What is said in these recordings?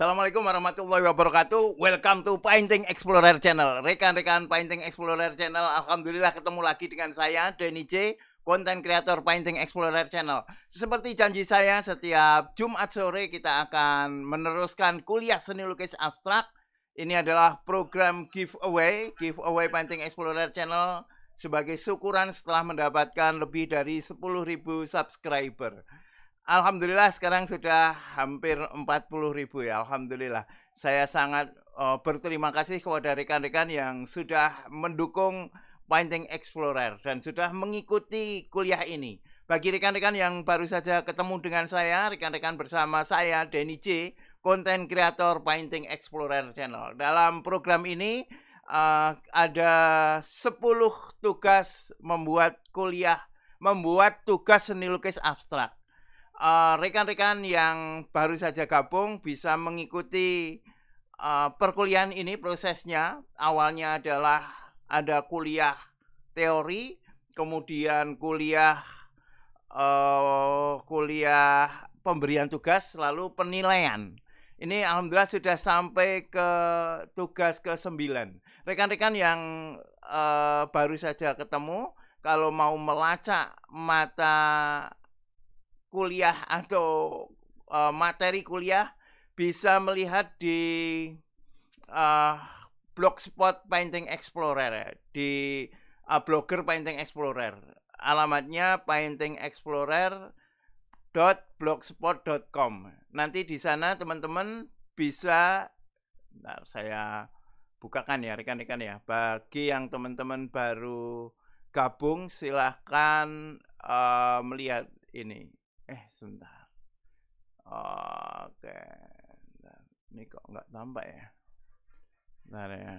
Assalamualaikum warahmatullahi wabarakatuh. Welcome to Painting Explorer Channel. Rekan-rekan Painting Explorer Channel, alhamdulillah ketemu lagi dengan saya Denny J, konten kreator Painting Explorer Channel. Seperti janji saya, setiap Jumat sore kita akan meneruskan kuliah seni lukis abstrak. Ini adalah program giveaway, giveaway Painting Explorer Channel sebagai syukuran setelah mendapatkan lebih dari 10.000 subscriber. Alhamdulillah sekarang sudah hampir 40 ribu ya. Alhamdulillah. Saya sangat uh, berterima kasih kepada rekan-rekan yang sudah mendukung Painting Explorer dan sudah mengikuti kuliah ini. Bagi rekan-rekan yang baru saja ketemu dengan saya, rekan-rekan bersama saya, Denny J, konten kreator Painting Explorer Channel. Dalam program ini uh, ada 10 tugas membuat kuliah, membuat tugas seni lukis abstrak Eh, rekan-rekan uh, yang baru saja gabung bisa mengikuti uh, perkuliahan ini prosesnya. Awalnya adalah ada kuliah teori, kemudian kuliah uh, kuliah pemberian tugas, lalu penilaian. Ini alhamdulillah sudah sampai ke tugas ke-9. Rekan-rekan yang uh, baru saja ketemu, kalau mau melacak mata kuliah atau uh, materi kuliah bisa melihat di uh, blogspot Painting Explorer di uh, blogger Painting Explorer. Alamatnya Painting Explorer blogspot.com. Nanti di sana teman-teman bisa bentar, saya bukakan ya rekan-rekan ya. Bagi yang teman-teman baru gabung silahkan uh, melihat ini eh sebentar oke bentar. ini kok nggak tambah ya bentar ya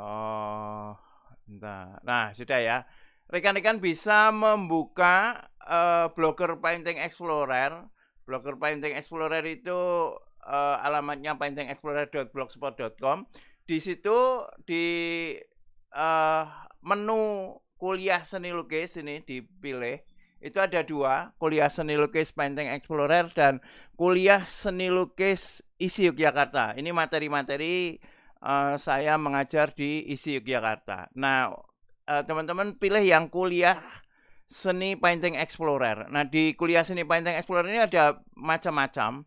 oh bentar nah sudah ya rekan-rekan bisa membuka uh, eh, blogger painting explorer blogger painting explorer itu uh, alamatnya paintingexplorer.blogspot.com di situ di uh, menu kuliah seni lukis ini dipilih itu ada dua, kuliah seni lukis Painting Explorer dan kuliah seni lukis ISI Yogyakarta. Ini materi-materi uh, saya mengajar di ISI Yogyakarta. Nah, eh, teman-teman uh, pilih yang kuliah seni Painting Explorer. Nah, di kuliah seni Painting Explorer ini ada macam-macam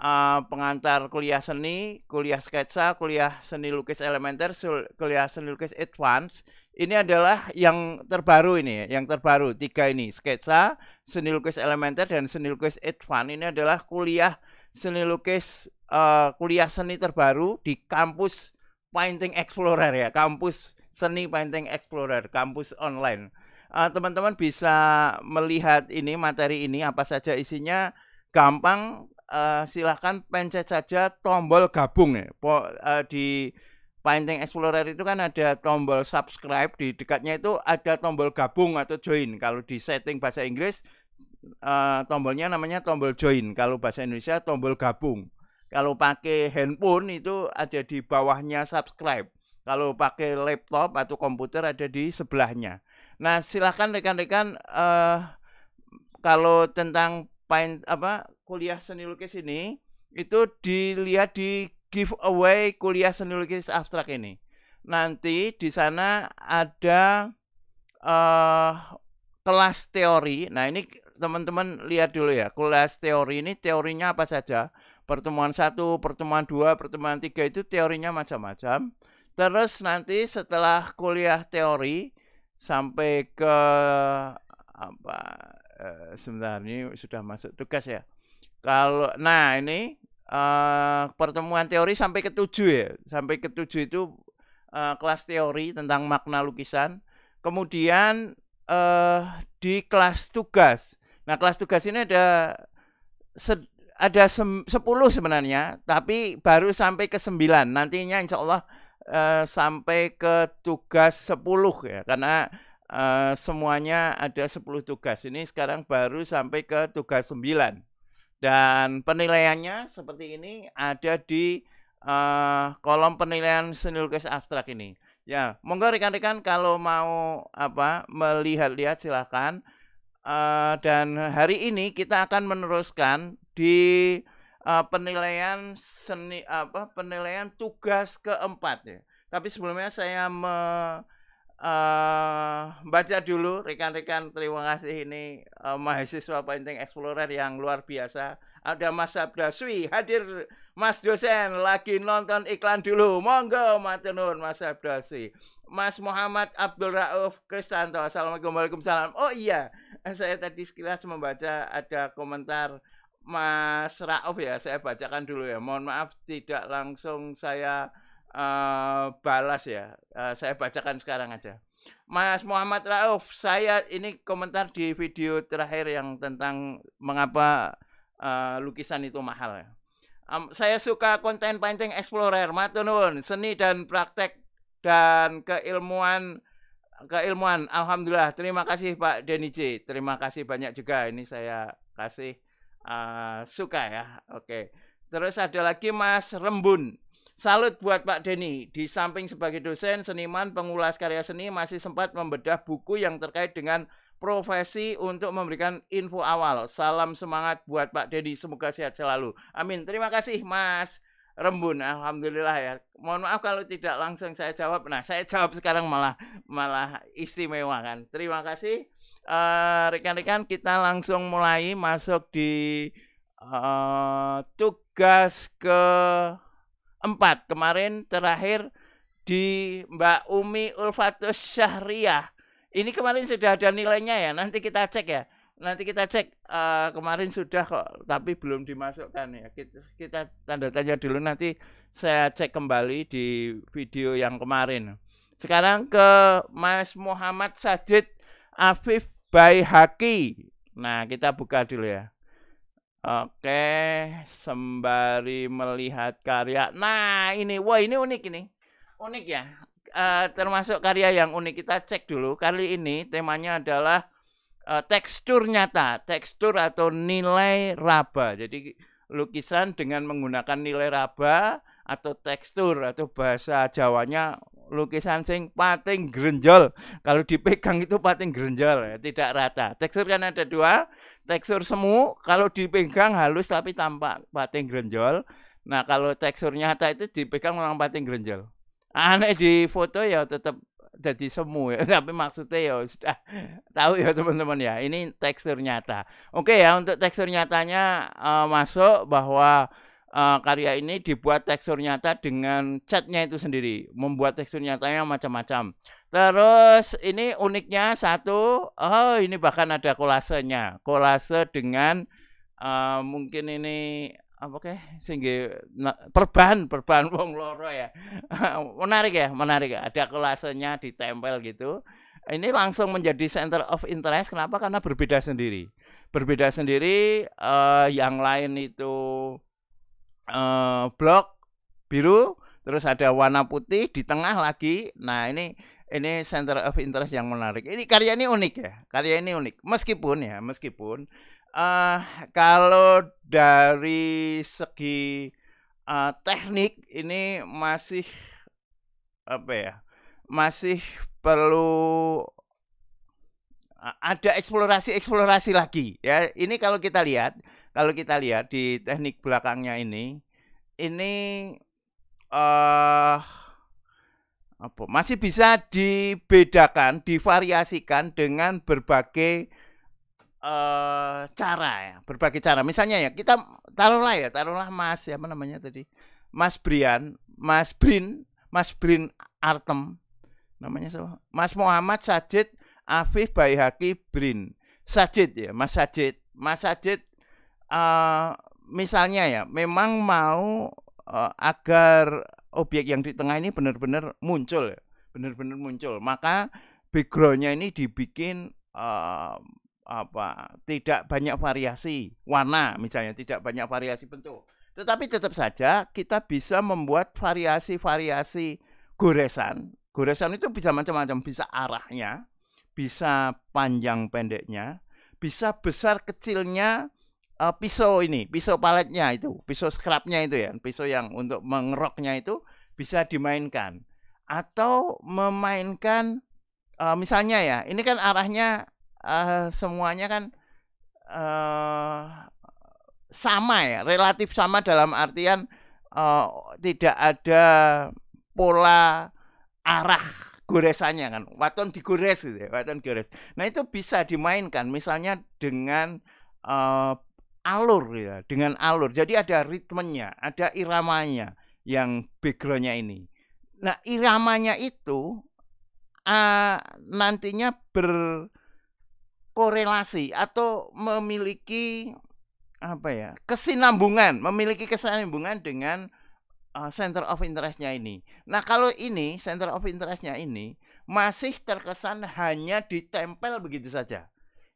uh, pengantar kuliah seni, kuliah sketsa, kuliah seni lukis elementer, kuliah seni lukis advance. Ini adalah yang terbaru ini, yang terbaru tiga ini sketsa, seni lukis elementer dan seni lukis advance. Ini adalah kuliah seni lukis uh, kuliah seni terbaru di kampus Painting Explorer ya, kampus seni Painting Explorer, kampus online. Ah, teman-teman uh, teman -teman bisa melihat ini materi ini apa saja isinya gampang uh, eh, silahkan pencet saja tombol gabung ya. Po, uh, di Painting Explorer itu kan ada tombol subscribe di dekatnya itu ada tombol gabung atau join. Kalau di setting bahasa Inggris uh, tombolnya namanya tombol join. Kalau bahasa Indonesia tombol gabung. Kalau pakai handphone itu ada di bawahnya subscribe. Kalau pakai laptop atau komputer ada di sebelahnya. Nah, silahkan rekan-rekan uh, kalau tentang paint apa kuliah seni lukis ini itu dilihat di giveaway kuliah seni lukis abstrak ini. Nanti di sana ada uh, kelas teori. Nah, ini teman-teman lihat dulu ya. Kelas teori ini teorinya apa saja? Pertemuan satu, pertemuan dua, pertemuan tiga itu teorinya macam-macam. Terus nanti setelah kuliah teori sampai ke apa eh, sebentar ini sudah masuk tugas ya. Kalau nah ini uh, pertemuan teori sampai ke tujuh ya, sampai ke tujuh itu uh, kelas teori tentang makna lukisan. Kemudian uh, di kelas tugas. Nah, kelas tugas ini ada ada sepuluh sebenarnya, tapi baru sampai ke sembilan Nantinya insya Allah uh, sampai ke tugas sepuluh ya, karena uh, semuanya ada 10 tugas. Ini sekarang baru sampai ke tugas 9. Dan penilaiannya seperti ini ada di uh, kolom penilaian seni lukis abstrak ini. Ya, monggo rekan-rekan kalau mau apa melihat-lihat silahkan. Uh, dan hari ini kita akan meneruskan di uh, penilaian seni apa penilaian tugas keempat ya. Tapi sebelumnya saya me, uh, baca dulu rekan-rekan terima kasih ini uh, mahasiswa Painting Explorer yang luar biasa. Ada Mas Sabda Swi hadir Mas dosen lagi nonton iklan dulu. Monggo matenun Mas Sabda Swi. Mas Muhammad Abdul Rauf Kristanto. Assalamualaikum Waalaikumsalam. Oh iya, saya tadi sekilas membaca ada komentar Mas Rauf ya, saya bacakan dulu ya. Mohon maaf tidak langsung saya uh, balas ya. Uh, saya bacakan sekarang aja. Mas Muhammad Rauf, saya ini komentar di video terakhir yang tentang mengapa uh, lukisan itu mahal Um, saya suka konten painting explorer, matunun, seni dan praktek dan keilmuan keilmuan. Alhamdulillah, terima kasih Pak Denny J. Terima kasih banyak juga ini saya kasih uh, suka ya. Oke. Okay. Terus ada lagi Mas Rembun. Salut buat Pak Denny. Di samping sebagai dosen, seniman, pengulas karya seni masih sempat membedah buku yang terkait dengan profesi untuk memberikan info awal. Salam semangat buat Pak Denny. Semoga sehat selalu. Amin. Terima kasih Mas Rembun. Alhamdulillah ya. Mohon maaf kalau tidak langsung saya jawab. Nah, saya jawab sekarang malah malah istimewa kan. Terima kasih. Eh, rekan-rekan uh, kita langsung mulai masuk di uh, tugas ke empat kemarin terakhir di Mbak Umi Ulfatus Syahriah. Ini kemarin sudah ada nilainya ya. Nanti kita cek ya. Nanti kita cek uh, kemarin sudah kok tapi belum dimasukkan ya. Kita, kita tanda tanya dulu nanti saya cek kembali di video yang kemarin. Sekarang ke Mas Muhammad Sajid Afif Baihaki. Nah, kita buka dulu ya. Oke, sembari melihat karya. Nah, ini wah ini unik ini. Unik ya. Uh, termasuk karya yang unik kita cek dulu. Kali ini temanya adalah uh, tekstur nyata, tekstur atau nilai raba. Jadi lukisan dengan menggunakan nilai raba atau tekstur atau bahasa Jawanya lukisan sing pating grenjol kalau dipegang itu pating grenjol ya, tidak rata tekstur kan ada dua tekstur semu kalau dipegang halus tapi tampak pating grenjol. Nah, kalau teksturnya nyata itu dipegang orang pating grenjol. Aneh ah, di foto ya tetap jadi semu ya, tapi maksudnya ya sudah tahu ya teman-teman ya. Ini tekstur nyata. Oke ya, untuk tekstur nyatanya uh, masuk bahwa uh, karya ini dibuat tekstur nyata dengan catnya itu sendiri, membuat tekstur nyatanya macam-macam. Terus ini uniknya satu, oh ini bahkan ada kolasenya, kolase dengan uh, mungkin ini apa ke perban perban wong loro ya menarik ya menarik ya. ada kolasenya ditempel gitu ini langsung menjadi center of interest kenapa karena berbeda sendiri berbeda sendiri uh, yang lain itu uh, blok biru terus ada warna putih di tengah lagi nah ini ini center of interest yang menarik. Ini karya ini unik ya, karya ini unik. Meskipun ya, meskipun uh, kalau dari segi uh, teknik ini masih apa ya, masih perlu ada eksplorasi-eksplorasi lagi ya. Ini kalau kita lihat, kalau kita lihat di teknik belakangnya ini, ini eh uh, apa masih bisa dibedakan, divariasikan dengan berbagai uh, cara ya, berbagai cara. Misalnya ya kita taruhlah ya, taruhlah Mas ya apa namanya tadi? Mas Brian, Mas Brin, Mas Brin Artem. Namanya siapa? Mas Muhammad Sajid Afif Baihaki Brin. Sajid ya, Mas Sajid. Mas Sajid uh, misalnya ya memang mau uh, agar objek yang di tengah ini benar-benar muncul, ya. benar-benar muncul. Maka backgroundnya ini dibikin uh, apa? Tidak banyak variasi warna misalnya, tidak banyak variasi bentuk. Tetapi tetap saja kita bisa membuat variasi-variasi goresan. Goresan itu bisa macam-macam, bisa arahnya, bisa panjang pendeknya, bisa besar kecilnya uh, pisau ini, pisau paletnya itu, pisau scrapnya itu ya, pisau yang untuk mengeroknya itu bisa dimainkan atau memainkan uh, misalnya ya, ini kan arahnya uh, semuanya kan uh, sama ya, relatif sama dalam artian uh, tidak ada pola arah goresannya kan waton digores gitu ya waton gores nah itu bisa dimainkan misalnya dengan uh, alur ya, dengan alur. Jadi ada ritmenya, ada iramanya yang backgroundnya ini. Nah iramanya itu uh, nantinya berkorelasi atau memiliki apa ya kesinambungan, memiliki kesinambungan dengan uh, center of interestnya ini. Nah kalau ini center of interestnya ini masih terkesan hanya ditempel begitu saja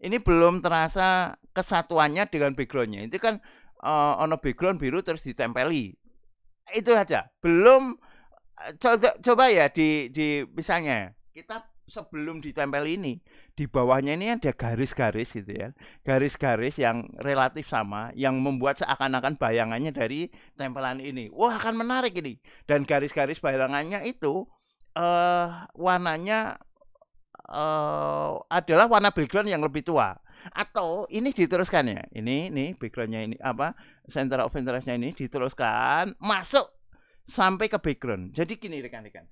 ini belum terasa kesatuannya dengan backgroundnya itu kan uh, ono background biru terus ditempeli itu aja belum eh, coba coba ya di di misalnya kita sebelum ditempel ini di bawahnya ini ada garis-garis gitu ya garis-garis yang relatif sama yang membuat seakan-akan bayangannya dari tempelan ini wah akan menarik ini dan garis-garis bayangannya itu eh warnanya uh, adalah warna background yang lebih tua atau ini diteruskan ya ini ini backgroundnya ini apa center of interestnya ini diteruskan masuk sampai ke background jadi gini rekan-rekan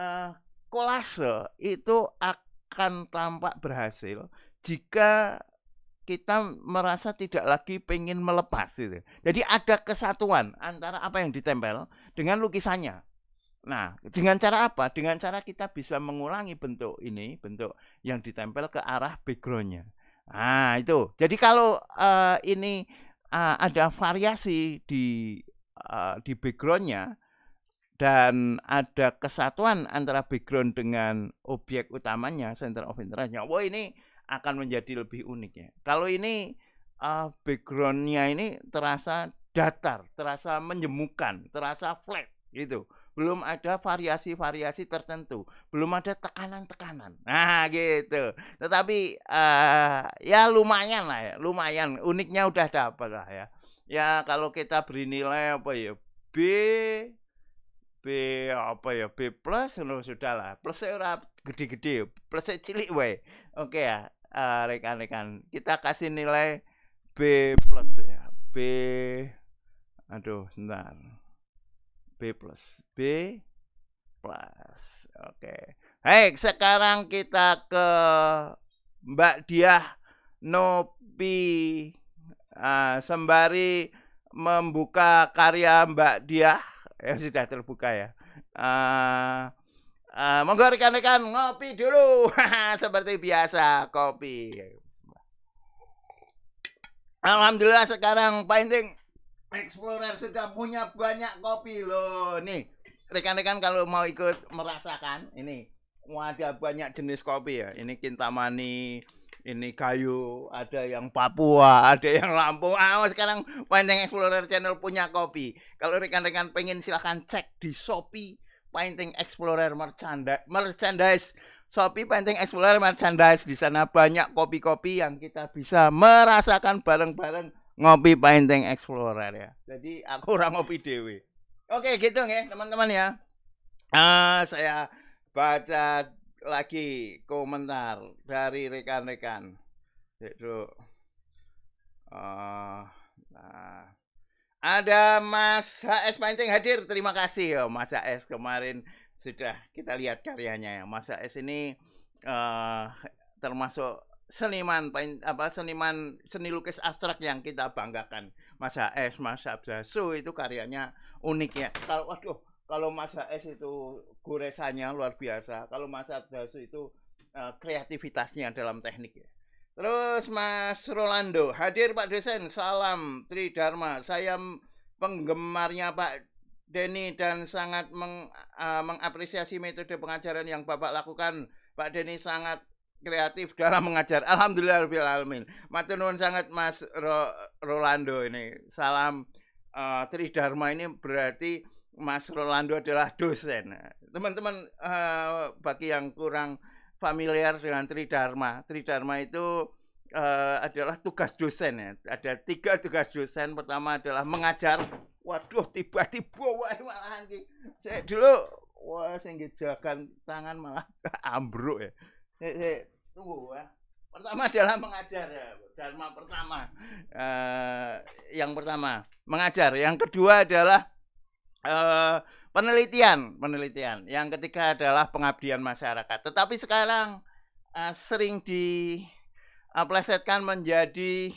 uh, kolase itu akan tampak berhasil jika kita merasa tidak lagi pengen melepas itu. Jadi ada kesatuan antara apa yang ditempel dengan lukisannya. Nah, dengan cara apa? Dengan cara kita bisa mengulangi bentuk ini, bentuk yang ditempel ke arah backgroundnya. Nah, itu. Jadi kalau uh, ini uh, ada variasi di uh, di backgroundnya dan ada kesatuan antara background dengan objek utamanya, center of interestnya. wow ini akan menjadi lebih unik ya. Kalau ini uh, backgroundnya ini terasa datar, terasa menyemukan, terasa flat gitu belum ada variasi-variasi tertentu, belum ada tekanan-tekanan. Nah, gitu. Tetapi uh, ya lumayan lah ya, lumayan uniknya udah dapat lah ya. Ya kalau kita beri nilai apa ya? B B apa ya? B plus sudah lah. Plus ora gede-gede, plus cilik wae. Oke ya, uh, rekan-rekan. kita kasih nilai B plus ya. B aduh, sebentar. B plus B plus oke okay. Baik sekarang kita ke Mbak Diah Nopi nah, sembari membuka karya Mbak Diah ya sudah terbuka ya uh, Uh, monggo rekan-rekan ngopi dulu seperti biasa kopi. Alhamdulillah sekarang painting Explorer sudah punya banyak kopi loh. Nih, rekan-rekan kalau mau ikut merasakan ini ada banyak jenis kopi ya. Ini Kintamani, ini kayu, ada yang Papua, ada yang Lampung. Ah, oh, sekarang Painting Explorer Channel punya kopi. Kalau rekan-rekan pengen silahkan cek di Shopee Painting Explorer merchandise, merchandise Shopee Painting Explorer merchandise di sana banyak kopi-kopi yang kita bisa merasakan bareng-bareng ngopi painting explorer ya. Jadi aku orang ngopi dewi. Oke gitu nih teman-teman ya. Uh, saya baca lagi komentar dari rekan-rekan. Itu uh, ah, nah. ada Mas HS Painting hadir. Terima kasih ya Mas HS kemarin sudah kita lihat karyanya ya. Mas HS ini uh, termasuk seniman apa seniman seni lukis abstrak yang kita banggakan Mas HS Mas Abdasu itu karyanya unik ya kalau waduh kalau Mas es itu goresannya luar biasa kalau Mas Abdasu itu uh, kreativitasnya dalam teknik ya terus Mas Rolando hadir Pak Desen salam tri dharma saya penggemarnya Pak Denny dan sangat meng, uh, mengapresiasi metode pengajaran yang Bapak lakukan Pak Denny sangat kreatif dalam mengajar. Alhamdulillah alamin. Matur nuwun sangat Mas Ro Rolando ini. Salam uh, eh, Dharma ini berarti Mas Rolando adalah dosen. Teman-teman uh, bagi yang kurang familiar dengan Dharma, Tridharma, Dharma itu uh, adalah tugas dosen ya. Ada tiga tugas dosen. Pertama adalah mengajar. Waduh, tiba-tiba wah malahan ki. Saya dulu wah saya jagan tangan malah ambruk ya tunggu ya. Pertama adalah mengajar ya. Dharma pertama. Eh, yang pertama mengajar. Yang kedua adalah eh, penelitian, penelitian. Yang ketiga adalah pengabdian masyarakat. Tetapi sekarang eh, sering eh, plesetkan menjadi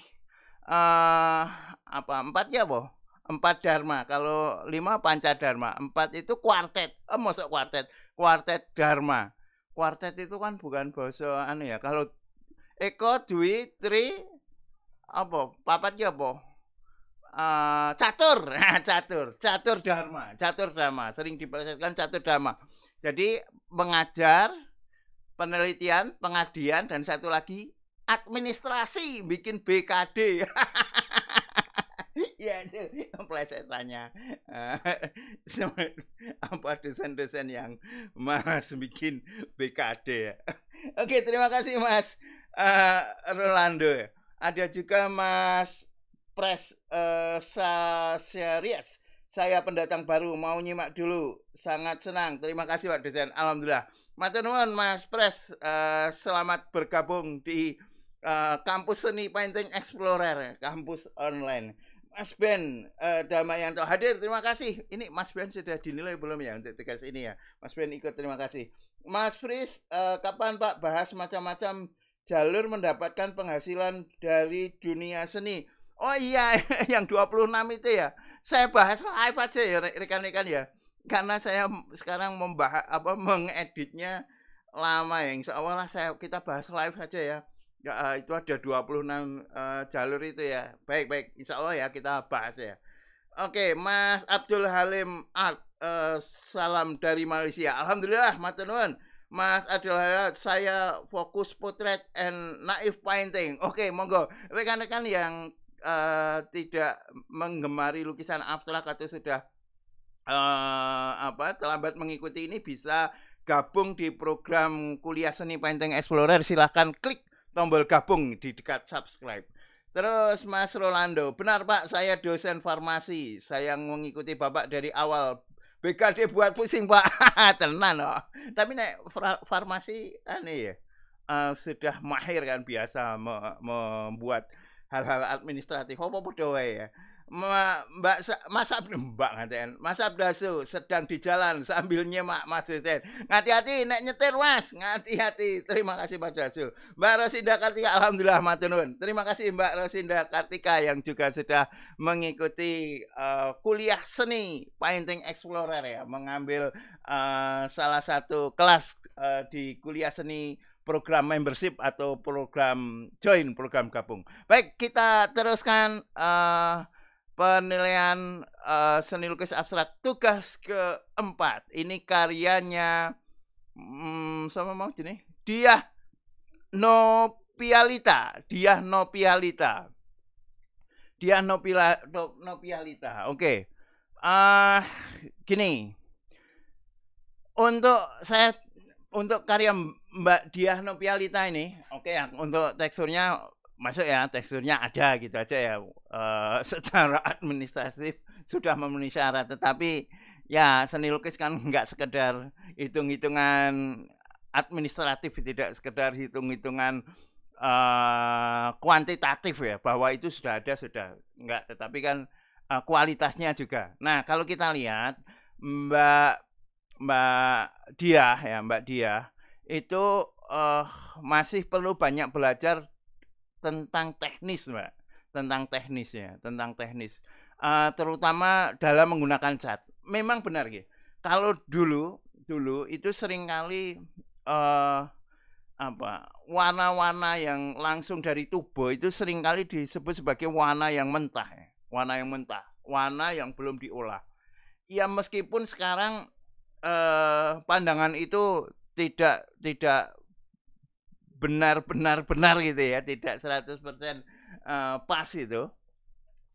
uh, apa empat ya boh empat dharma kalau lima panca dharma empat itu kuartet eh, masuk kuartet kuartet dharma Kuartet itu kan bukan bahasa anu ya. Kalau Eko, Dwi, Tri apa? Papat ya apa? Uh, catur, nah, catur, catur dharma, catur dharma, sering dipersetkan catur dharma. Jadi mengajar, penelitian, pengadilan, dan satu lagi administrasi bikin BKD. ya itu plesetannya eh, apa desain-desain yang mas bikin BKD ya. Oke terima kasih mas uh, Rolando. Ya. Ada juga mas Pres uh, eh, Saseries. Saya pendatang baru mau nyimak dulu. Sangat senang. Terima kasih Pak desain. Alhamdulillah. Mas nuwun Mas Pres. Uh, selamat bergabung di uh, kampus seni painting explorer kampus online Mas Ben uh, eh, Damai yang hadir, terima kasih. Ini Mas Ben sudah dinilai belum ya untuk tugas ini ya? Mas Ben ikut, terima kasih. Mas Fris, uh, kapan Pak bahas macam-macam jalur mendapatkan penghasilan dari dunia seni? Oh iya, yang 26 itu ya. Saya bahas live aja ya rekan-rekan ya. Karena saya sekarang membahas apa mengeditnya lama ya. Insya Allah saya kita bahas live saja ya Ya, itu ada 26 uh, eh, jalur itu ya. Baik, baik. Insya Allah ya kita bahas ya. Oke, Mas Abdul Halim Art, uh, eh, salam dari Malaysia. Alhamdulillah, matenun. Mas Abdul Halim, saya fokus potret and naif painting. Oke, monggo. Rekan-rekan yang uh, tidak menggemari lukisan abstrak atau sudah uh, apa terlambat mengikuti ini bisa gabung di program kuliah seni painting explorer silahkan klik tombol gabung di dekat subscribe. Terus Mas Rolando, benar Pak, saya dosen farmasi. Saya mengikuti Bapak dari awal. BKD buat pusing Pak, tenan loh. Tapi nek farmasi aneh ya. Uh, sudah mahir kan biasa membuat hal-hal administratif. Apa bodoh ya? Mbak Mas Abdu Mbak ngaten. Mas Abdasu sedang di jalan sambil nyemak Mas Hussein. Ngati-hati nek nyetir was. ngati-hati. Terima kasih Mas Abdasu. Mbak Rosinda Kartika alhamdulillah matunun. Terima kasih Mbak Rosinda Kartika yang juga sudah mengikuti uh, kuliah seni Painting Explorer ya, mengambil uh, salah satu kelas uh, di kuliah seni program membership atau program join program gabung. Baik, kita teruskan uh, penilaian uh, seni lukis abstrak tugas keempat ini karyanya hmm, sama mau jenis no Nopialita dia Nopialita Diah no pialita oke okay. uh, eh, gini untuk saya untuk karya Mbak Diah Nopialita ini oke okay, ya, untuk teksturnya masuk ya teksturnya ada gitu aja ya e, secara administratif sudah memenuhi syarat tetapi ya seni lukis kan nggak sekedar hitung-hitungan administratif tidak sekedar hitung-hitungan e, kuantitatif ya bahwa itu sudah ada sudah nggak tetapi kan e, kualitasnya juga nah kalau kita lihat Mbak Mbak dia ya Mbak dia itu uh, masih perlu banyak belajar tentang teknis, Mbak. Tentang teknis ya tentang teknis. Uh, terutama dalam menggunakan cat. Memang benar gitu. Kalau dulu dulu itu seringkali uh, apa warna-warna yang langsung dari tubuh itu seringkali disebut sebagai warna yang mentah ya. warna yang mentah warna yang belum diolah ya meskipun sekarang uh, pandangan itu tidak tidak benar-benar benar gitu ya, tidak 100% uh, eh, pas itu.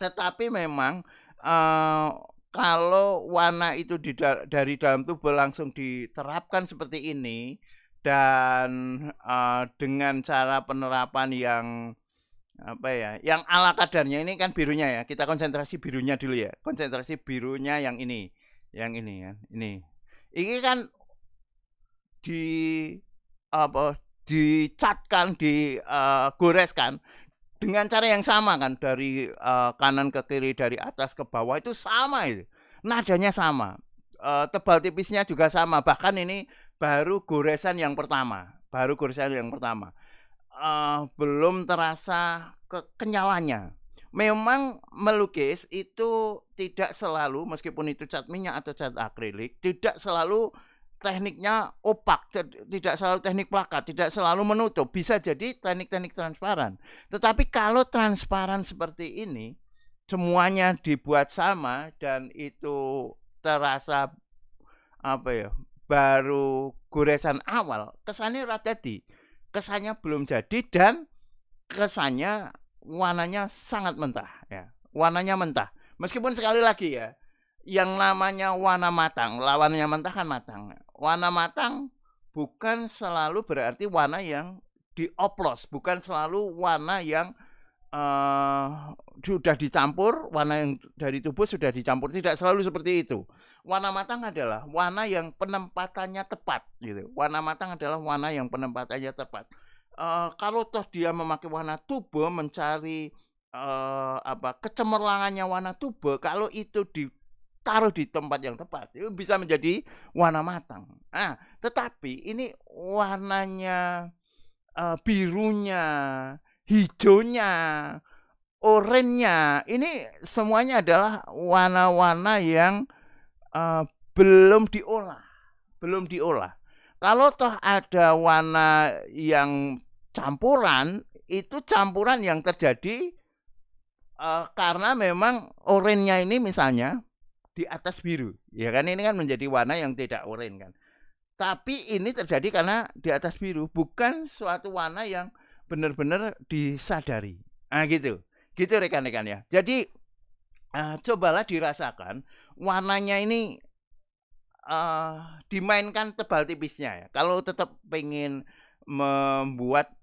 Tetapi memang uh, kalau warna itu dari dalam tubuh langsung diterapkan seperti ini dan uh, dengan cara penerapan yang apa ya, yang ala kadarnya ini kan birunya ya. Kita konsentrasi birunya dulu ya. Konsentrasi birunya yang ini, yang ini ya, ini. Ini kan di apa dicatkan, digoreskan eh, dengan cara yang sama kan dari eh, kanan ke kiri, dari atas ke bawah itu sama itu. Nadanya sama. Eh, tebal tipisnya juga sama. Bahkan ini baru goresan yang pertama, baru goresan yang pertama. belum terasa kekenyalannya Memang melukis itu tidak selalu meskipun itu cat minyak atau cat akrilik tidak selalu tekniknya opak, tidak selalu teknik plakat, tidak selalu menutup, bisa jadi teknik-teknik transparan. Tetapi kalau transparan seperti ini, semuanya dibuat sama dan itu terasa apa ya baru goresan awal kesannya ratedi kesannya belum jadi dan kesannya warnanya sangat mentah ya warnanya mentah meskipun sekali lagi ya yang namanya warna matang, lawannya mentah kan matang. Warna matang bukan selalu berarti warna yang dioplos, bukan selalu warna yang uh, sudah dicampur, warna yang dari tubuh sudah dicampur, tidak selalu seperti itu. Warna matang adalah warna yang penempatannya tepat, gitu. Warna matang adalah warna yang penempatannya tepat. Uh, kalau toh dia memakai warna tubuh mencari uh, apa kecemerlangannya warna tubuh, kalau itu di taruh di tempat yang tepat itu bisa menjadi warna matang. Nah, tetapi ini warnanya uh, birunya, hijaunya, oranye ini semuanya adalah warna-warna yang uh, belum diolah, belum diolah. Kalau toh ada warna yang campuran, itu campuran yang terjadi uh, karena memang orennya ini misalnya di atas biru. Ya kan ini kan menjadi warna yang tidak oranye kan. Tapi ini terjadi karena di atas biru, bukan suatu warna yang benar-benar disadari. Ah gitu. Gitu rekan-rekan ya. Jadi uh, cobalah dirasakan warnanya ini uh, dimainkan tebal tipisnya ya. Kalau tetap pengen membuat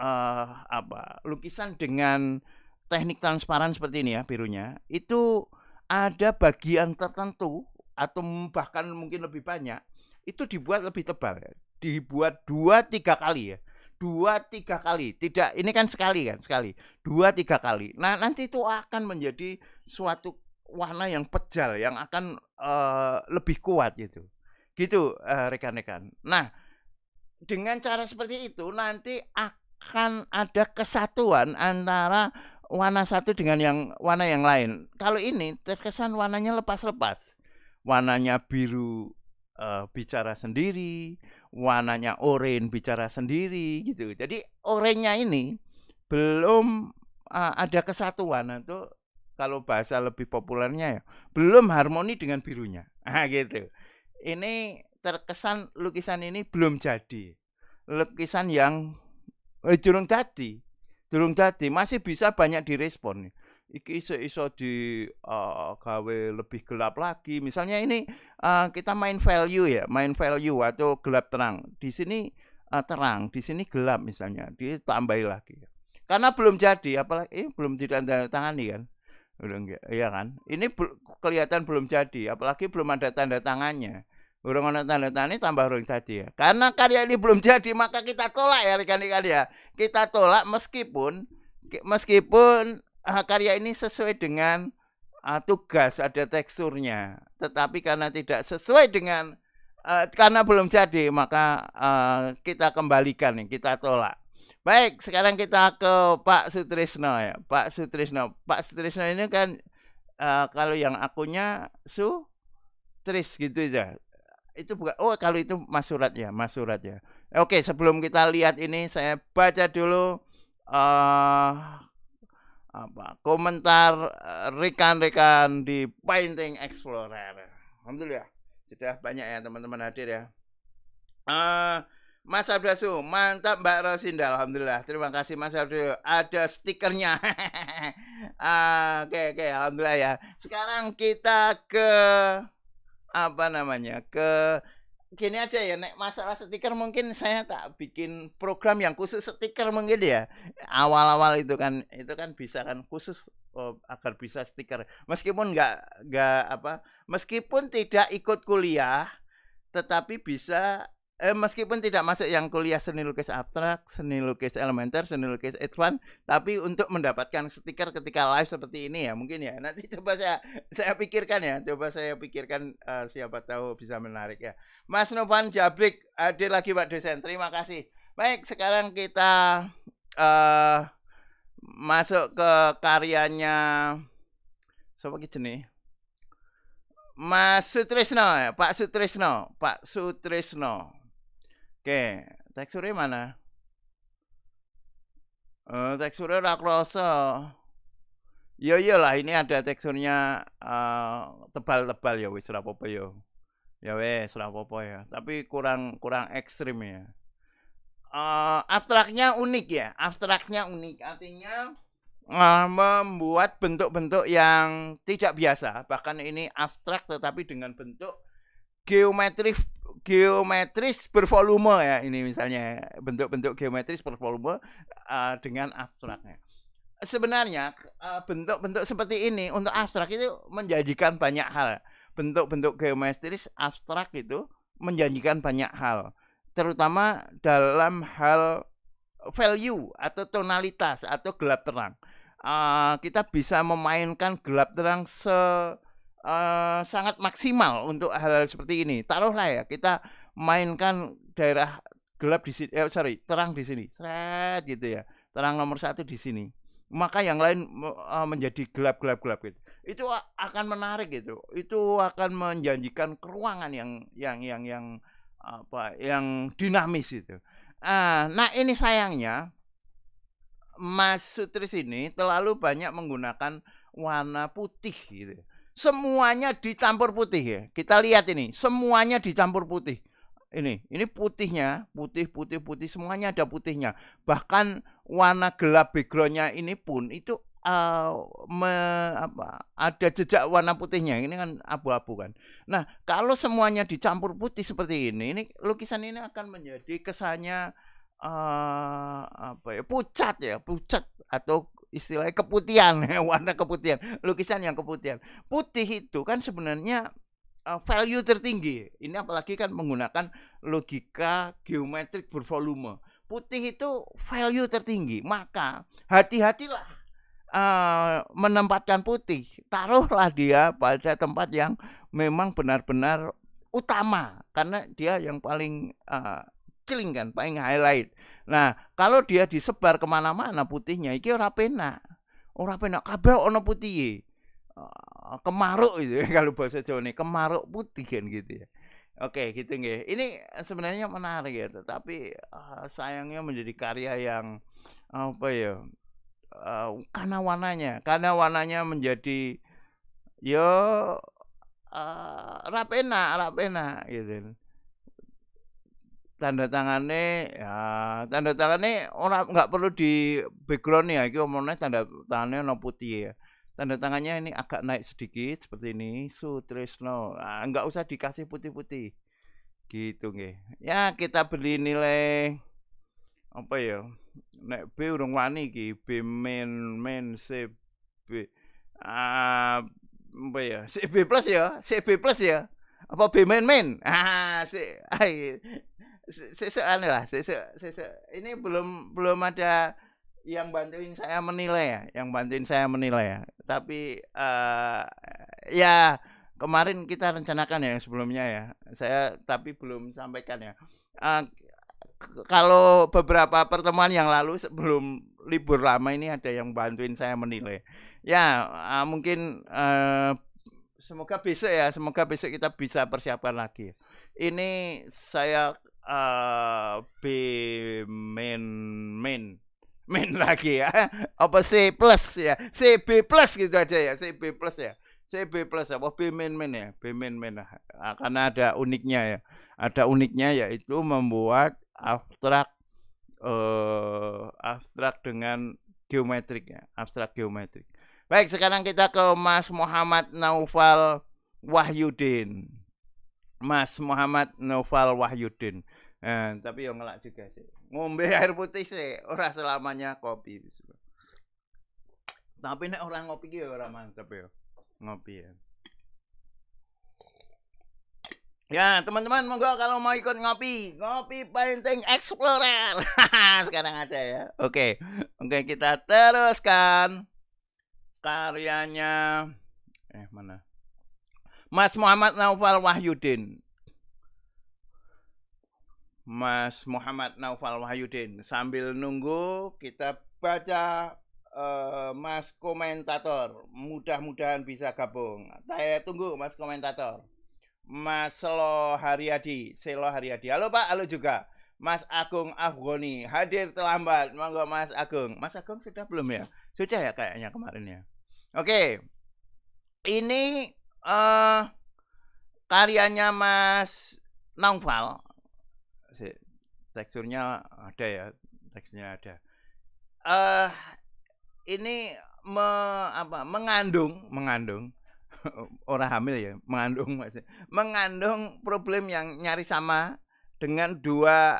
uh, apa lukisan dengan teknik transparan seperti ini ya birunya itu ada bagian tertentu atau bahkan mungkin lebih banyak itu dibuat lebih tebal ya. dibuat dua tiga kali ya dua tiga kali tidak ini kan sekali kan sekali dua tiga kali nah nanti itu akan menjadi suatu warna yang pejal yang akan uh, lebih kuat gitu gitu eh, rekan-rekan uh, nah dengan cara seperti itu nanti akan ada kesatuan antara warna satu dengan yang warna yang lain. Kalau ini terkesan warnanya lepas-lepas. Warnanya biru uh, bicara sendiri, warnanya oranye bicara sendiri gitu. Jadi oranye ini belum uh, ada kesatuan nah, itu kalau bahasa lebih populernya ya, belum harmoni dengan birunya. Ah gitu. Ini terkesan lukisan ini belum jadi. Lukisan yang eh, jurung jadi durung jadi masih bisa banyak direspon iki iso iso di uh, gawe lebih gelap lagi misalnya ini uh, kita main value ya main value atau gelap terang di sini uh, terang di sini gelap misalnya ditambahi lagi karena belum jadi apalagi ini belum ditandatangani kan belum ya kan ini kelihatan belum jadi apalagi belum ada tanda tangannya Urung ana tanda tani tambah urung tadi ya. Karena karya ini belum jadi maka kita tolak ya rekan-rekan ya. Kita tolak meskipun meskipun eh, karya ini sesuai dengan uh, tugas ada teksturnya, tetapi karena tidak sesuai dengan uh, karena belum jadi maka uh, kita kembalikan kita tolak. Baik, sekarang kita ke Pak Sutrisno ya. Pak Sutrisno. Pak Sutrisno ini kan uh, kalau yang akunya Su Tris gitu ya itu bukan oh kalau itu mas surat ya mas surat ya oke sebelum kita lihat ini saya baca dulu uh, apa komentar eh, rekan-rekan di Painting Explorer alhamdulillah sudah banyak ya teman-teman hadir ya uh, Mas Abdasu, mantap Mbak Rosinda, Alhamdulillah. Terima kasih Mas Abdasu. Ada stikernya. Oke, ah, oke, okay, okay, Alhamdulillah ya. Sekarang kita ke apa namanya ke gini aja ya nek masalah stiker mungkin saya tak bikin program yang khusus stiker mungkin ya awal-awal itu kan itu kan bisa kan khusus oh, agar bisa stiker meskipun nggak nggak apa meskipun tidak ikut kuliah tetapi bisa eh, meskipun tidak masuk yang kuliah seni lukis abstrak, seni lukis elementer, seni lukis advance, tapi untuk mendapatkan stiker ketika live seperti ini ya mungkin ya nanti coba saya saya pikirkan ya, coba saya pikirkan uh, siapa tahu bisa menarik ya. Mas Novan Jabrik hadir lagi Pak dosen, terima kasih. Baik, sekarang kita uh, masuk ke karyanya siapa gitu nih? Mas Sutrisno, ya, Pak Sutrisno, Pak Sutrisno. Oke, teksturnya mana? Uh, teksturnya rakroso. krasa. Ya iya lah, ini ada teksturnya eh, tebal-tebal uh, ya wis ora apa ya. Ya wis ora ya, tapi kurang kurang ekstrim ya. Uh, abstraknya unik ya, abstraknya unik. Artinya uh, membuat bentuk-bentuk yang tidak biasa. Bahkan ini abstrak tetapi dengan bentuk geometris geometris bervolume ya ini misalnya bentuk-bentuk geometris bervolume uh, dengan abstraknya. Sebenarnya bentuk eh, bentuk-bentuk seperti ini untuk abstrak itu menjanjikan banyak hal. Bentuk-bentuk geometris abstrak itu menjanjikan banyak hal, terutama dalam hal value atau tonalitas atau gelap terang. Uh, kita bisa memainkan gelap terang se uh, sangat maksimal untuk hal-hal seperti ini. Taruhlah ya kita mainkan daerah gelap di sini, eh, sorry terang di sini, seret gitu ya, terang nomor satu di sini. Maka yang lain uh, menjadi gelap-gelap-gelap gitu. Itu akan menarik gitu. Itu akan menjanjikan keruangan yang yang yang yang apa yang dinamis itu. Uh, ah, nah ini sayangnya Mas Sutris ini terlalu banyak menggunakan warna putih gitu. Semuanya dicampur putih ya. Kita lihat ini, semuanya dicampur putih. Ini, ini putihnya, putih, putih, putih, semuanya ada putihnya. Bahkan warna gelap backgroundnya ini pun itu uh, me, apa, ada jejak warna putihnya. Ini kan abu-abu kan. Nah, kalau semuanya dicampur putih seperti ini, ini lukisan ini akan menjadi kesannya uh, apa ya, pucat ya, pucat atau istilahnya keputihan, warna keputihan, lukisan yang keputihan. Putih itu kan sebenarnya eh, value tertinggi. Ini apalagi kan menggunakan logika geometrik bervolume. Putih itu value tertinggi. Maka hati-hatilah uh, menempatkan putih. Taruhlah dia pada tempat yang memang benar-benar utama karena dia yang paling uh, eh, celing kan, paling highlight. Nah, kalau dia disebar kemana-mana putihnya, iki ora penak. Ora penak kabeh ana putih. E. Eh, kemaruk itu ya, kalau bahasa Jawa nih, kemaruk putih kan gitu ya. Oke, gitu nggih. Ini sebenarnya menarik ya, tetapi uh, sayangnya menjadi karya yang apa ya? Uh, karena warnanya, karena warnanya menjadi yo uh, rapena, rapena gitu tanda tangane ya tanda tangane orang nggak perlu di background ya iki omongane tanda tangane ono putih ya tanda tangannya ini agak naik sedikit seperti ini sutrisno nah, nggak usah dikasih putih-putih gitu nggih ya kita beli nilai apa ya nek B urung wani iki B men men C B ah apa ya C B plus ya C B plus ya apa B men men ah C sesek -se anu lah -se -se. ini belum belum ada yang bantuin saya menilai ya yang bantuin saya menilai ya tapi uh, ya kemarin kita rencanakan ya sebelumnya ya saya tapi belum sampaikan ya uh, kalau beberapa pertemuan yang lalu sebelum libur lama ini ada yang bantuin saya menilai ya uh, mungkin uh, semoga besok ya semoga besok kita bisa persiapkan lagi ini saya Eh, B min min min lagi ya apa C plus ya CB plus gitu aja ya CB plus ya CB plus apa B min min ya B min min akan ah, karena ada uniknya ya ada uniknya yaitu membuat abstrak eh abstrak dengan geometrik ya abstrak geometrik baik sekarang kita ke Mas Muhammad Naufal Wahyudin Mas Muhammad Noval Wahyudin. Eh, tapi yang ngelak juga sih. Ngombe air putih sih, ora selamanya kopi. Tapi nek orang ngopi ya ora mantep ya. Ngopi ya. Ya, teman-teman monggo kalau mau ikut ngopi, ngopi painting explorer. Sekarang ada ya. Oke. Oke, kita teruskan karyanya eh mana? Mas Muhammad Naufal Wahyudin. Mas Muhammad Naufal Wahyudin. Sambil nunggu kita baca uh, Mas komentator. Mudah-mudahan bisa gabung. Saya tunggu Mas komentator. Mas Selo Haryadi, Selo Haryadi. Halo Pak, halo juga. Mas Agung Afgoni hadir terlambat. Monggo Mas Agung. Mas Agung sudah belum ya? Sudah ya kayaknya kemarin ya. Oke. Ini uh, eh, karyanya Mas si, teksturnya ada ya teksturnya ada uh, ini me, apa mengandung mengandung orang hamil ya mengandung masih mengandung problem yang nyaris sama dengan dua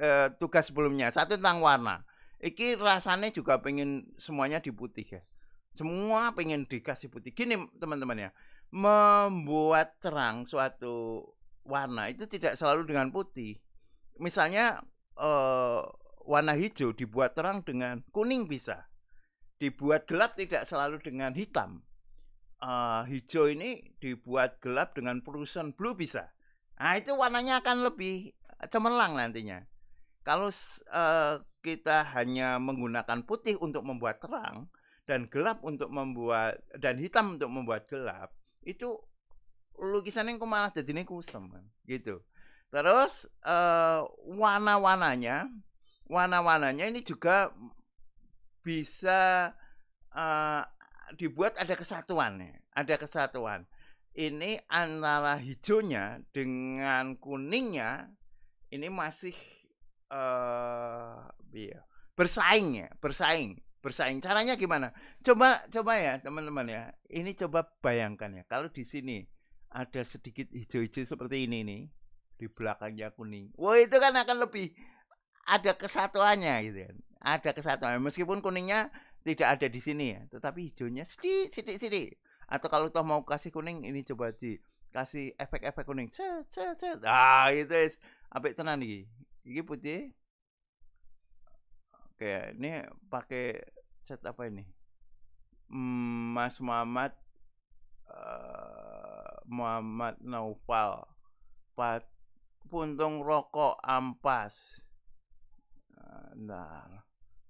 uh, tugas sebelumnya satu tentang warna iki rasanya juga pengen semuanya diputih ya semua pengen dikasih putih gini teman-teman ya membuat terang suatu warna itu tidak selalu dengan putih. Misalnya eh, warna hijau dibuat terang dengan kuning bisa, dibuat gelap tidak selalu dengan hitam. Eh, hijau ini dibuat gelap dengan perusahaan blue bisa. Nah itu warnanya akan lebih eh, cemerlang nantinya. Kalau kita hanya menggunakan putih untuk membuat terang dan gelap untuk membuat dan hitam untuk membuat gelap itu lukisan yang kemalas jadi kusam kan gitu terus uh, warna-warnanya warna-warnanya ini juga bisa uh, dibuat ada kesatuan ya ada kesatuan ini antara hijaunya dengan kuningnya ini masih uh, bersaing ya bersaing bersaing. Caranya gimana? Coba coba ya teman-teman ya. Ini coba bayangkan ya. Kalau di sini ada sedikit hijau-hijau seperti ini nih di belakangnya kuning. Wah itu kan akan lebih ada kesatuannya gitu kan Ada kesatuan meskipun kuningnya tidak ada di sini ya, tetapi hijaunya sedikit sedikit sedikit. Atau kalau toh mau kasih kuning ini coba di kasih efek-efek kuning. Cet cet cet. Ah itu is apik tenan iki. Iki putih, kayak ini pakai chat apa ini Mas Muhammad uh, Muhammad Naufal Pat, puntung rokok ampas nah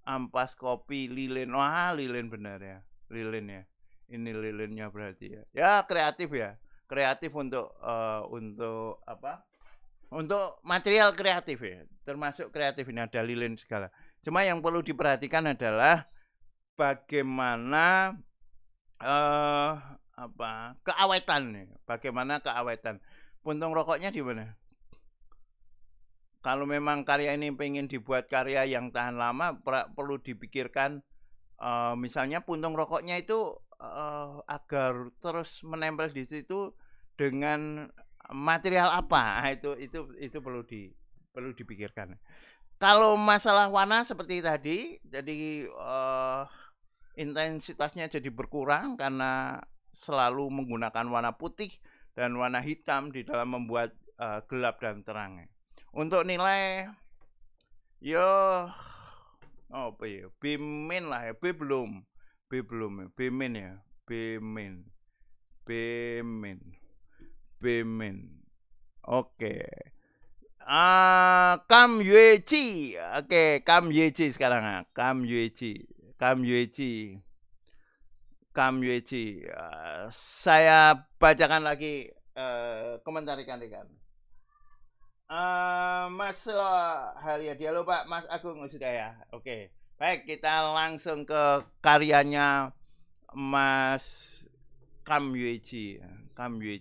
ampas kopi lilin wah lilin benar ya lilin ya ini lilinnya berarti ya ya kreatif ya kreatif untuk uh, untuk apa untuk material kreatif ya termasuk kreatif ini ada lilin segala Cuma yang perlu diperhatikan adalah bagaimana eh, apa keawetan, nih bagaimana keawetan. Puntung rokoknya di mana? Kalau memang karya ini ingin dibuat karya yang tahan lama, perlu dipikirkan uh, misalnya puntung rokoknya itu uh, agar terus menempel di situ dengan material apa itu itu itu perlu di perlu dipikirkan kalau masalah warna seperti tadi, jadi uh, intensitasnya jadi berkurang karena selalu menggunakan warna putih dan warna hitam di dalam membuat uh, gelap dan terang. Untuk nilai, yo, oh ya, B min lah ya, B belum, B belum ya, B min ya, B min, B min, B min, oke. Okay. Ah, Kam Yue Oke, Kam Yue sekarang. Ah. Kam Yue Kam Yue Kam Yue ah, saya bacakan lagi uh, komentar rekan-rekan. Uh, Mas ya halo Pak Mas Agung oh, sudah ya. Oke, baik kita langsung ke karyanya Mas Kam Yue Kam Yue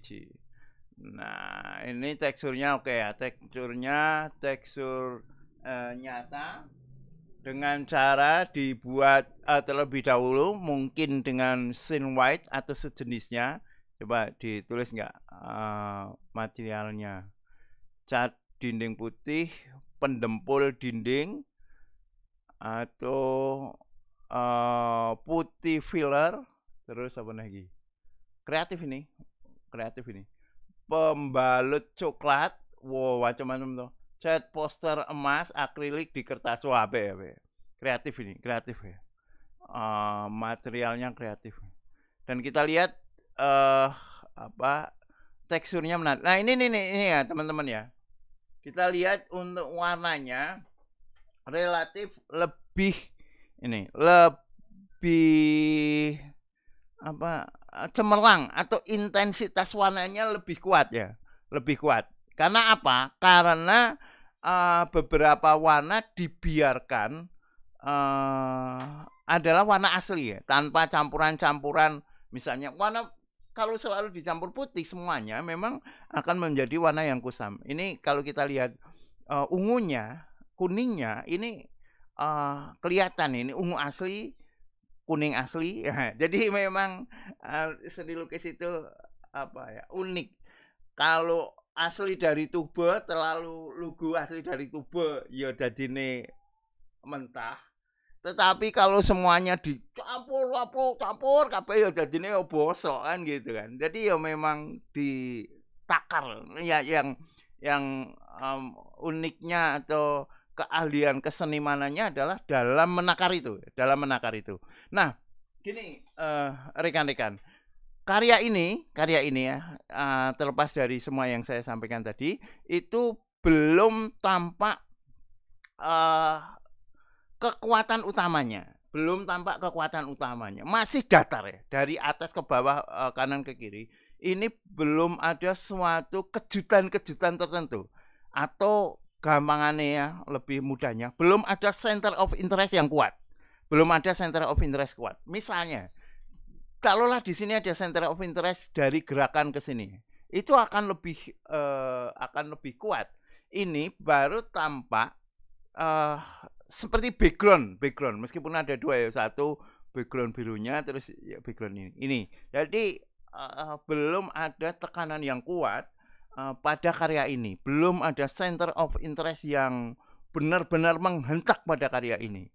Nah, ini teksturnya oke ya, teksturnya tekstur uh, nyata dengan cara dibuat uh, terlebih dahulu mungkin dengan sin white atau sejenisnya. Coba ditulis enggak uh, eh, materialnya? Cat dinding putih, pendempul dinding atau uh, putih filler terus apa lagi? Kreatif ini. Kreatif ini pembalut coklat wow macam-macam tuh cat poster emas akrilik di kertas wape, ya, ya? kreatif ini kreatif ya eh, materialnya kreatif dan kita lihat eh, apa teksturnya menarik nah ini nih ini, ini ya teman-teman ya kita lihat untuk warnanya relatif lebih ini lebih apa Eh, cemerlang atau intensitas warnanya lebih kuat ya, lebih kuat. Karena apa? Karena uh, beberapa warna dibiarkan uh, adalah warna asli ya, tanpa campuran-campuran misalnya warna kalau selalu dicampur putih semuanya memang akan menjadi warna yang kusam. Ini kalau kita lihat uh, ungunya, kuningnya ini uh, kelihatan ini ungu asli kuning asli. Jadi memang uh, seni lukis itu apa ya unik. Kalau asli dari tuba terlalu lugu asli dari tuba ya dadine mentah. Tetapi kalau semuanya dicampur apa campur kape ya dadine ya bosok kan gitu kan. Jadi ya memang ditakar ya yang yang um, uniknya atau keahlian kesenimanannya adalah dalam menakar itu, dalam menakar itu. Nah, gini eh, rekan-rekan, uh, karya ini, karya ini ya, uh, terlepas dari semua yang saya sampaikan tadi, itu belum tampak uh, kekuatan utamanya belum tampak kekuatan utamanya masih datar ya dari atas ke bawah kanan ke kiri ini belum ada suatu kejutan-kejutan tertentu atau gampangannya ya, lebih mudahnya. Belum ada center of interest yang kuat. Belum ada center of interest kuat. Misalnya, kalaulah di sini ada center of interest dari gerakan ke sini, itu akan lebih uh, akan lebih kuat. Ini baru tampak uh, seperti background, background. Meskipun ada dua ya, satu background birunya, terus ya background ini. Ini, jadi uh, belum ada tekanan yang kuat Eh, pada karya ini. Belum ada center of interest yang benar-benar menghentak pada karya ini.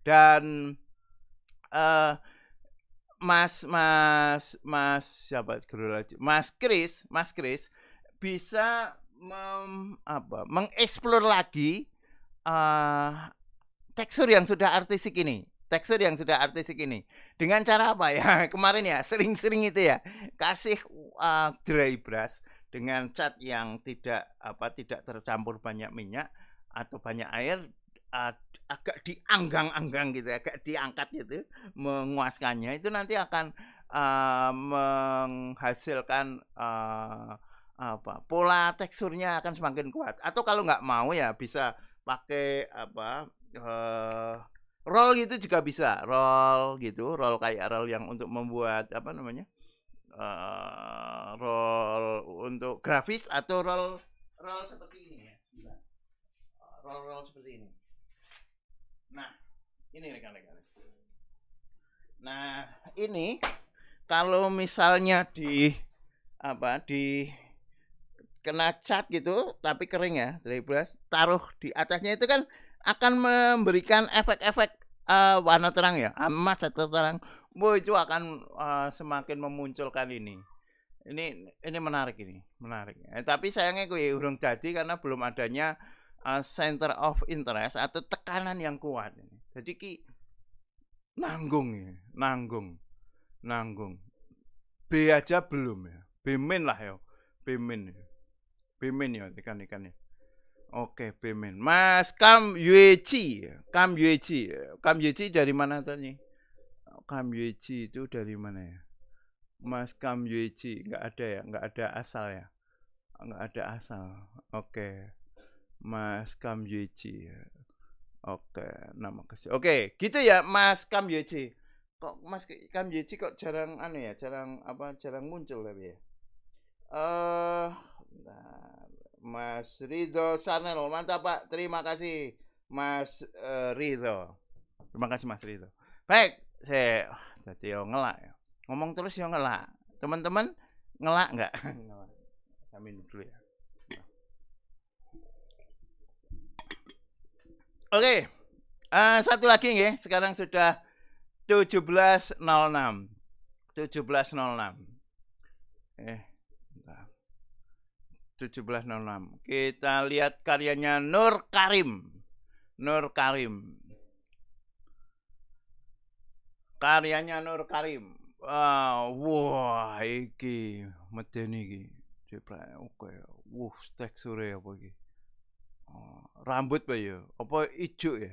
Dan uh, Mas Mas Mas siapa Mas Chris, Mas Chris bisa mem, apa mengeksplor lagi uh, tekstur yang sudah artistik ini tekstur yang sudah artistik ini dengan cara apa ya kemarin ya sering-sering itu ya kasih uh, dry brush dengan cat yang tidak apa tidak tercampur banyak minyak atau banyak air uh, agak dianggang-anggang gitu ya, agak diangkat gitu menguaskannya itu nanti akan uh, menghasilkan uh, apa pola teksturnya akan semakin kuat atau kalau nggak mau ya bisa pakai apa uh, roll gitu juga bisa roll gitu roll kayak roll yang untuk membuat apa namanya Eh, roll untuk grafis atau roll roll seperti ini ya roll eh, roll seperti ini nah ini rekan-rekan nah ini kalau misalnya di apa di kena cat gitu tapi kering ya dari brush taruh di atasnya itu kan akan memberikan efek-efek uh, warna terang ya emas atau terang Bu itu akan uh, semakin memunculkan ini. Ini ini menarik ini, menarik. Eh, tapi sayangnya gue urung jadi karena belum adanya uh, center of interest atau tekanan yang kuat. Jadi ki nanggung ya, nanggung, nanggung. B aja belum ya, B min lah ya, B min, ya. B min ya ikan ikannya. Oke, B min. Mas Kam Yuechi, ya, Kam Yuechi, ya. Kam Yuechi dari mana tadi? Kam Yueji itu dari mana ya? Mas Kam Yueji nggak ada ya, nggak ada asal ya, nggak ada asal. Oke, Mas Kam Yueji. Ya. Oke, okay. nama kasih. Oke, gitu ya Mas Kam Yueji. Kok Mas Kam Yueji kok jarang aneh ya, jarang apa, jarang muncul tapi ya. Eh, uh, nah, Mas Rizo Sanel, mantap Pak. Terima kasih Mas uh, eh, Rizo, Terima kasih Mas Rizo. Baik, saya jadi yo ngelak ya. ngomong terus yo ngelak teman-teman ngelak nggak saya minum dulu ya oke okay. uh, eh, satu lagi ya sekarang sudah 17.06 17.06 eh 17.06 kita lihat karyanya Nur Karim Nur Karim karyanya Nur Karim wah, wah iki medeni iki Cepra, oke okay. wuh teksture apa iki ah, rambut apa ya apa ijuk ya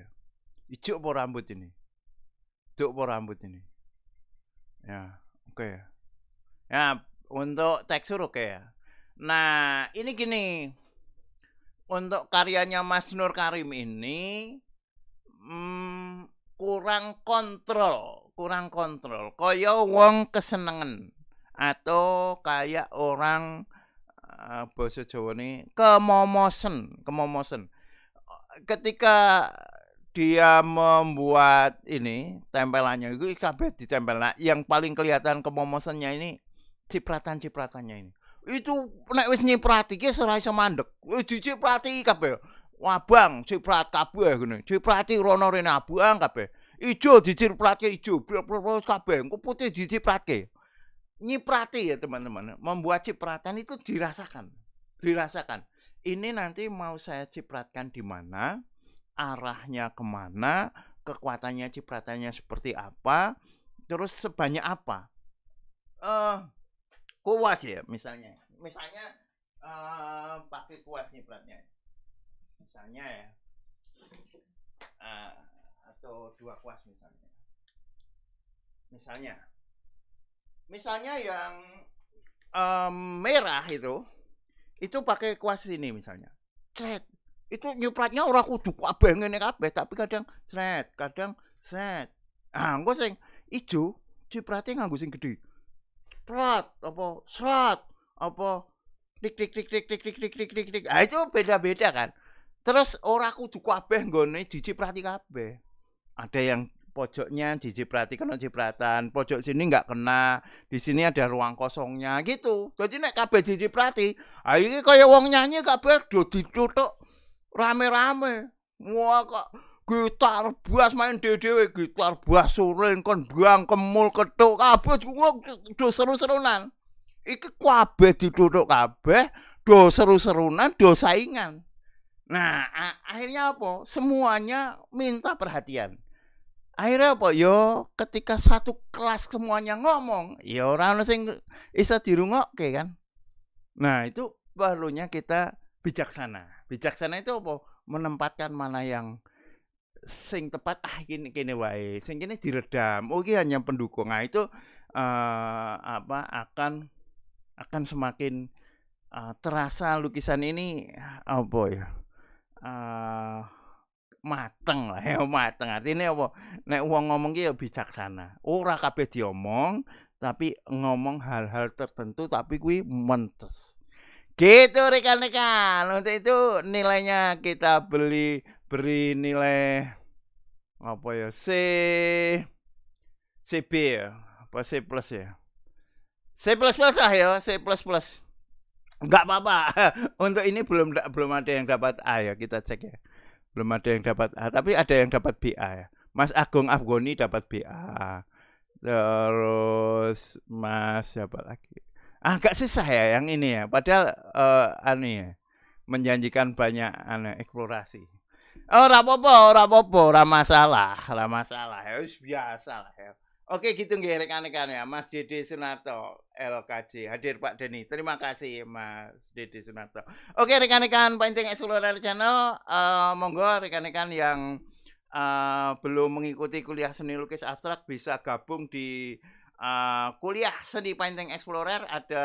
ijuk apa rambut ini ijuk apa rambut ini ya oke okay. ya untuk tekstur oke okay ya nah ini gini untuk karyanya Mas Nur Karim ini hmm, kurang kontrol, kurang kontrol. Kaya wong kesenengan atau kayak orang uh, eh, bahasa Jawa ini kemomosen, kemomosen. Ketika dia membuat ini tempelannya itu kabeh ditempel. Nah, yang paling kelihatan kemomosennya ini cipratan-cipratannya ini. Itu nek wis nyiprati ki ora iso mandek. Wis diciprati kabeh. Wabang ciprat kabeh ngene. Ciprati rono rene abang kabeh. Ijo dicipratke ijo, terus kabeh. Engko putih dicipratke. Nyiprati ya teman-teman. Membuat cipratan itu dirasakan. Dirasakan. Ini nanti mau saya cipratkan di mana, arahnya kemana, kekuatannya cipratannya seperti apa, terus sebanyak apa. Eh uh, kuas ya misalnya. Misalnya uh, pakai kuas nyipratnya misalnya ya uh, atau dua kuas misalnya misalnya misalnya yang um, merah itu itu pakai kuas ini misalnya cret itu nyupratnya ora kudu kabeh ngene kabeh tapi kadang cret kadang set ah engko sing ijo ciprate nganggo sing gede prat apa serat apa tik tik tik tik tik tik tik tik tik ah itu beda-beda kan Terus ora kudu kabeh nggone diciprati kabeh. Ada yang pojoknya kan kena cipratan, pojok sini nggak kena, di sini ada ruang kosongnya gitu. Jadi nek kabeh dijiprati, ah iki kaya wong nyanyi kabeh do ditutuk rame-rame. Wah kok gitar buas main dewe-dewe gitar buas suling kon buang kemul ketuk kabeh do seru-serunan. Iki kabeh ditutuk kabeh do seru-serunan, do saingan. Nah, akhirnya apa? Semuanya minta perhatian. Akhirnya apa? Yo, ketika satu kelas semuanya ngomong, yo orang sing bisa oke kan. Nah, itu perlunya kita bijaksana. Bijaksana itu apa? Menempatkan mana yang sing tepat ah kini kini wae sing kini diredam oke oh, hanya pendukung nah itu uh, apa akan akan semakin uh, terasa lukisan ini apa oh ya uh, mateng lah ya mateng artinya apa nek uang ngomong ya bijaksana ora kabeh diomong tapi ngomong hal-hal tertentu tapi kui mentes gitu rekan-rekan untuk itu nilainya kita beli beri nilai apa ya C C CB ya apa C plus ya C plus plus lah ya C plus plus nggak apa-apa untuk ini belum belum ada yang dapat A ya kita cek ya belum ada yang dapat A tapi ada yang dapat BA ya Mas Agung Afgoni dapat BA terus Mas siapa lagi agak ah, susah ya yang ini ya padahal uh, anu ya menjanjikan banyak anu eksplorasi oh rapopo rapopo ramasalah ramasalah ya biasa lah ya Oke gitu nggih rekan-rekan ya Mas Dede Sunarto LKJ hadir Pak Deni. Terima kasih Mas Dede Sunarto. Oke rekan-rekan Pancing Explorer Channel uh, monggo rekan-rekan yang uh, belum mengikuti kuliah seni lukis abstrak bisa gabung di uh, kuliah seni painting explorer ada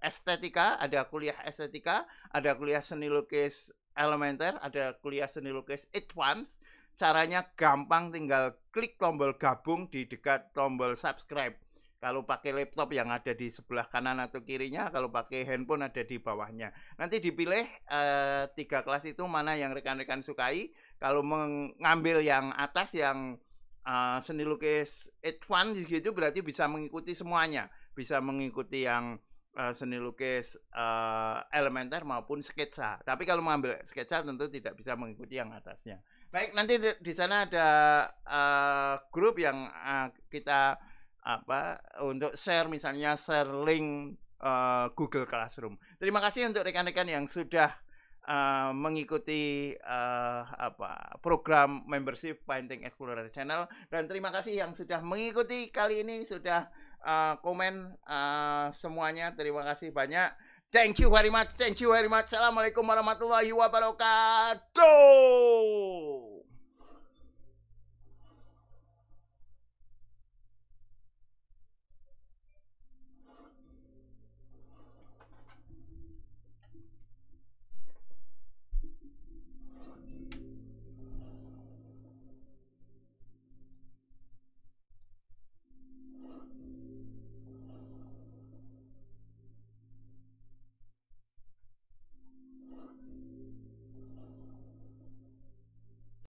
estetika ada kuliah estetika ada kuliah seni lukis elementer ada kuliah seni lukis advance Caranya gampang tinggal klik tombol gabung di dekat tombol subscribe. Kalau pakai laptop yang ada di sebelah kanan atau kirinya, kalau pakai handphone ada di bawahnya. Nanti dipilih eh, tiga kelas itu mana yang rekan-rekan sukai. Kalau mengambil yang atas yang eh, seni lukis advance gitu berarti bisa mengikuti semuanya. Bisa mengikuti yang uh, seni lukis uh, elementer maupun sketsa. Tapi kalau mengambil sketsa tentu tidak bisa mengikuti yang atasnya. Baik, nanti di, sana ada uh, grup yang uh, kita apa untuk share misalnya share link uh, Google Classroom. Terima kasih untuk rekan-rekan yang sudah uh, mengikuti uh, apa program membership Painting Explorer Channel dan terima kasih yang sudah mengikuti kali ini sudah uh, komen uh, semuanya. Terima kasih banyak. Thank you very much, thank you very much. Assalamualaikum warahmatullahi wabarakatuh.